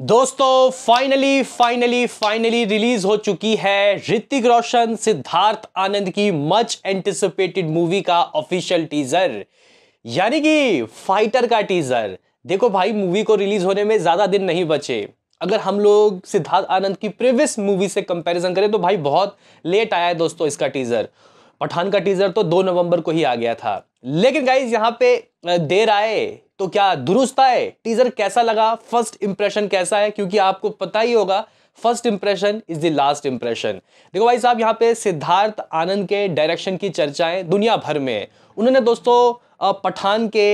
दोस्तों finally finally finally release हो चुकी है ऋतिक रोशन सिद्धार्थ आनंद की मच एंटिसिपेटेड मूवी का ऑफिशियल टीजर यानी कि फाइटर का टीजर देखो भाई मूवी को रिलीज होने में ज्यादा दिन नहीं बचे अगर हम लोग सिद्धार्थ आनंद की प्रीवियस मूवी से कंपैरिजन करें तो भाई बहुत लेट आया है दोस्तों इसका टीजर पठान का टीजर तो दो नवंबर को ही आ गया था लेकिन गाइज यहाँ पे देर आए तो क्या दुरुस्त आए टीजर कैसा लगा फर्स्ट इंप्रेशन कैसा है क्योंकि आपको पता ही होगा first impression is the last impression देखो भाई साहब यहाँ पे सिद्धार्थ आनंद के डायरेक्शन की चर्चाएं दुनिया भर में उन्होंने दोस्तों पठान के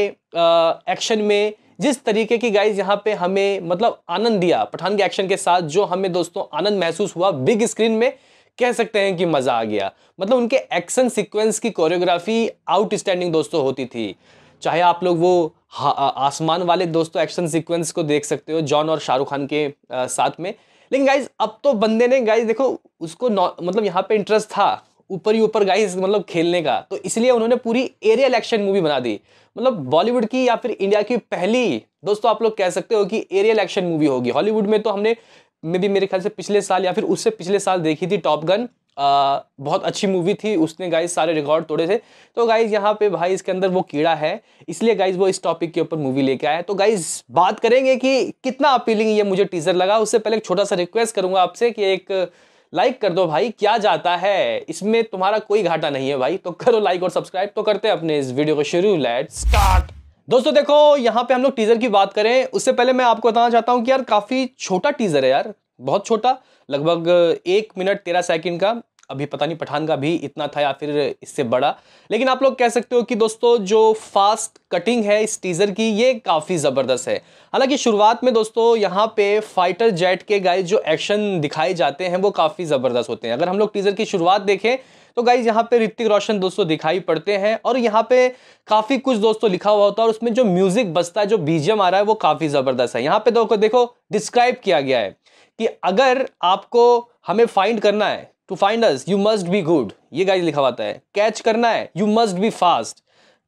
एक्शन में जिस तरीके की गाइज यहाँ पे हमें मतलब आनंद दिया पठान के एक्शन के साथ जो हमें दोस्तों आनंद महसूस हुआ बिग स्क्रीन में कह सकते हैं कि मज़ा आ गया मतलब उनके एक्शन सीक्वेंस की कोरियोग्राफी आउटस्टैंडिंग दोस्तों होती थी चाहे आप लोग वो आसमान वाले दोस्तों एक्शन सीक्वेंस को देख सकते हो जॉन और शाहरुख खान के आ, साथ में लेकिन गाइज अब तो बंदे ने गाइज देखो उसको मतलब यहाँ पे इंटरेस्ट था ऊपर ही ऊपर गाइज मतलब खेलने का तो इसलिए उन्होंने पूरी एरियल एक्शन मूवी बना दी मतलब बॉलीवुड की या फिर इंडिया की पहली दोस्तों आप लोग कह सकते हो कि एरियल एक्शन मूवी होगी हॉलीवुड में तो हमने मे भी मेरे ख्याल से पिछले साल या फिर उससे पिछले साल देखी थी टॉप गन आ, बहुत अच्छी मूवी थी उसने गाइज सारे रिकॉर्ड तोड़े थे तो गाइज यहाँ पे भाई इसके अंदर वो कीड़ा है इसलिए गाइज वो इस टॉपिक के ऊपर मूवी लेके आए तो गाइज बात करेंगे कि कितना अपीलिंग ये मुझे टीजर लगा उससे पहले एक छोटा सा रिक्वेस्ट करूंगा आपसे कि एक लाइक कर दो भाई क्या जाता है इसमें तुम्हारा कोई घाटा नहीं है भाई तो करो लाइक और सब्सक्राइब तो करते हैं अपने इस वीडियो को शुरू लेट स्टार्ट दोस्तों देखो यहाँ पे हम लोग टीजर की बात करें उससे पहले मैं आपको बताना चाहता हूँ कि यार काफ़ी छोटा टीजर है यार बहुत छोटा लगभग एक मिनट तेरह सेकंड का अभी पता नहीं पठान का भी इतना था या फिर इससे बड़ा लेकिन आप लोग कह सकते हो कि दोस्तों जो फास्ट कटिंग है इस टीज़र की ये काफ़ी ज़बरदस्त है हालांकि शुरुआत में दोस्तों यहाँ पे फाइटर जेट के गाइज जो एक्शन दिखाए जाते हैं वो काफ़ी ज़बरदस्त होते हैं अगर हम लोग टीज़र की शुरुआत देखें तो गाइज यहाँ पे ऋतिक रोशन दोस्तों दिखाई पड़ते हैं और यहाँ पे काफ़ी कुछ दोस्तों लिखा हुआ होता है और उसमें जो म्यूज़िक बजता है जो बीजियम आ रहा है वो काफ़ी ज़बरदस्त है यहाँ पे देखो डिस्क्राइब किया गया है कि अगर आपको हमें फाइंड करना है to find us you must be good ये गाइज लिखा हुआ है कैच करना है you must be fast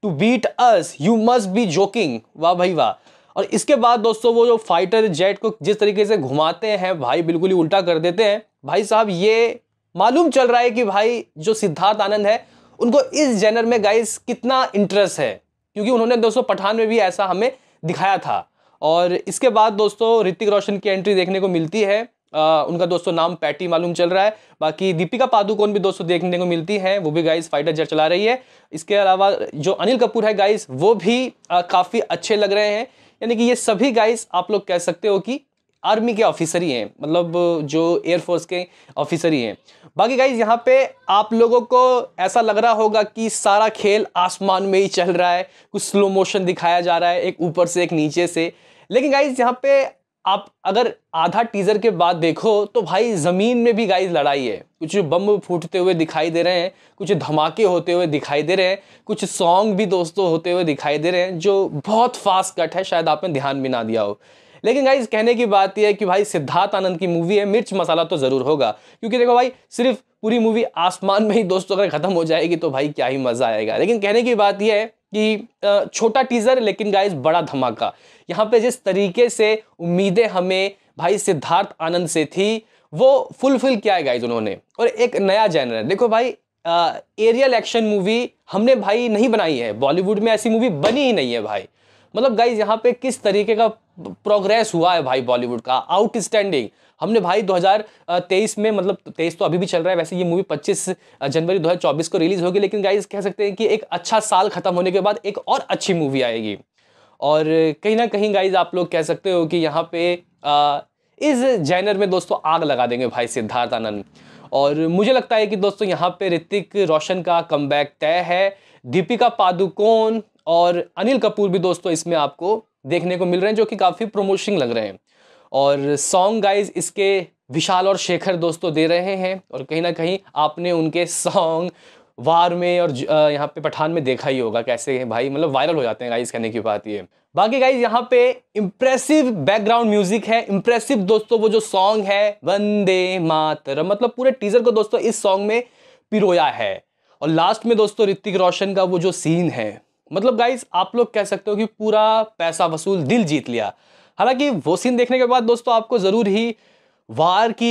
to beat us you must be joking वाह भाई वाह और इसके बाद दोस्तों वो जो फाइटर जेट को जिस तरीके से घुमाते हैं भाई बिल्कुल ही उल्टा कर देते हैं भाई साहब ये मालूम चल रहा है कि भाई जो सिद्धार्थ आनंद है उनको इस जेनर में गाइस कितना इंटरेस्ट है क्योंकि उन्होंने दोस्तों पठान में भी ऐसा हमें दिखाया था और इसके बाद दोस्तों ऋतिक रोशन की एंट्री देखने को मिलती है उनका दोस्तों नाम पैटी मालूम चल रहा है बाकी दीपिका पादुकोण भी दोस्तों देखने को मिलती हैं वो भी गाइस फाइटर जेट चला रही है इसके अलावा जो अनिल कपूर है गाइस वो भी काफ़ी अच्छे लग रहे हैं यानी कि ये सभी गाइस आप लोग कह सकते हो कि आर्मी के ऑफिसर ही हैं मतलब जो एयरफोर्स के ऑफिसर ही हैं बाकी गाइज यहाँ पे आप लोगों को ऐसा लग रहा होगा कि सारा खेल आसमान में ही चल रहा है कुछ स्लो मोशन दिखाया जा रहा है एक ऊपर से एक नीचे से लेकिन गाइज यहाँ पे आप अगर आधा टीज़र के बाद देखो तो भाई ज़मीन में भी गाइस लड़ाई है कुछ बम फूटते हुए दिखाई दे रहे हैं कुछ धमाके होते हुए दिखाई दे रहे हैं कुछ सॉन्ग भी दोस्तों होते हुए दिखाई दे रहे हैं जो बहुत फास्ट कट है शायद आपने ध्यान भी ना दिया हो लेकिन गाइज कहने की बात यह है कि भाई सिद्धार्थ आनंद की मूवी है मिर्च मसाला तो ज़रूर होगा क्योंकि देखो भाई सिर्फ पूरी मूवी आसमान में ही दोस्तों अगर ख़त्म हो जाएगी तो भाई क्या ही मज़ा आएगा लेकिन कहने की बात यह है कि छोटा टीज़र लेकिन गाइज बड़ा धमाका यहाँ पे जिस तरीके से उम्मीदें हमें भाई सिद्धार्थ आनंद से थी वो फुलफिल किया है गाइस उन्होंने और एक नया जैनर देखो भाई एरियल एक्शन मूवी हमने भाई नहीं बनाई है बॉलीवुड में ऐसी मूवी बनी ही नहीं है भाई मतलब गाइज यहाँ पे किस तरीके का प्रोग्रेस हुआ है भाई बॉलीवुड का आउटस्टैंडिंग हमने भाई 2023 में मतलब 23 तो अभी भी चल रहा है वैसे ये मूवी 25 जनवरी 2024 को रिलीज होगी लेकिन गाइज कह सकते हैं कि एक अच्छा साल खत्म होने के बाद एक और अच्छी मूवी आएगी और कहीं ना कहीं गाइज आप लोग कह सकते हो कि यहाँ पे आ, इस जैनर में दोस्तों आग लगा देंगे भाई सिद्धार्थ आनंद और मुझे लगता है कि दोस्तों यहाँ पे ऋतिक रोशन का कम तय है दीपिका पादुकोण और अनिल कपूर भी दोस्तों इसमें आपको देखने को मिल रहे हैं जो कि काफ़ी प्रोमोशन लग रहे हैं और सॉन्ग गाइज इसके विशाल और शेखर दोस्तों दे रहे हैं और कहीं ना कहीं आपने उनके सॉन्ग वार में और यहाँ पे पठान में देखा ही होगा कैसे है भाई मतलब वायरल हो जाते हैं गाइज कहने की बात ये बाकी गाइज यहाँ पे इम्प्रेसिव बैकग्राउंड म्यूजिक है इम्प्रेसिव दोस्तों वो जो सॉन्ग है वंदे मातर मतलब पूरे टीजर को दोस्तों इस सॉन्ग में पिरोया है और लास्ट में दोस्तों ऋतिक रोशन का वो जो सीन है मतलब गाइस आप लोग कह सकते हो कि पूरा पैसा वसूल दिल जीत लिया हालांकि वो सीन देखने के बाद दोस्तों आपको ज़रूर ही वार की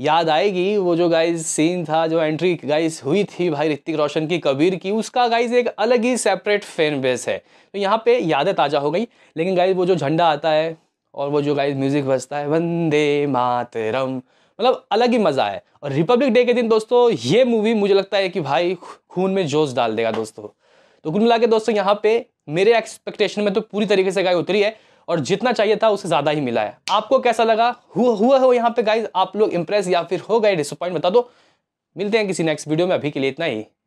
याद आएगी वो जो गाइज सीन था जो एंट्री गाइज हुई थी भाई ऋतिक रोशन की कबीर की उसका गाइज एक अलग ही सेपरेट फैन बेस है तो यहाँ पे यादें ताज़ा हो गई लेकिन गाइज वो जो झंडा आता है और वो जो गाइज म्यूज़िक बजता है वंदे मातरम मतलब अलग ही मज़ा है और रिपब्लिक डे के दिन दोस्तों ये मूवी मुझे लगता है कि भाई खून में जोश डाल देगा दोस्तों तो कुल मिला के दोस्तों यहाँ पे मेरे एक्सपेक्टेशन में तो पूरी तरीके से गाय उतरी है और जितना चाहिए था उससे ज़्यादा ही मिला है आपको कैसा लगा हुआ हुआ हो यहाँ पे गाय आप लोग इम्प्रेस या फिर हो गए डिसअपॉइंट बता दो मिलते हैं किसी नेक्स्ट वीडियो में अभी के लिए इतना ही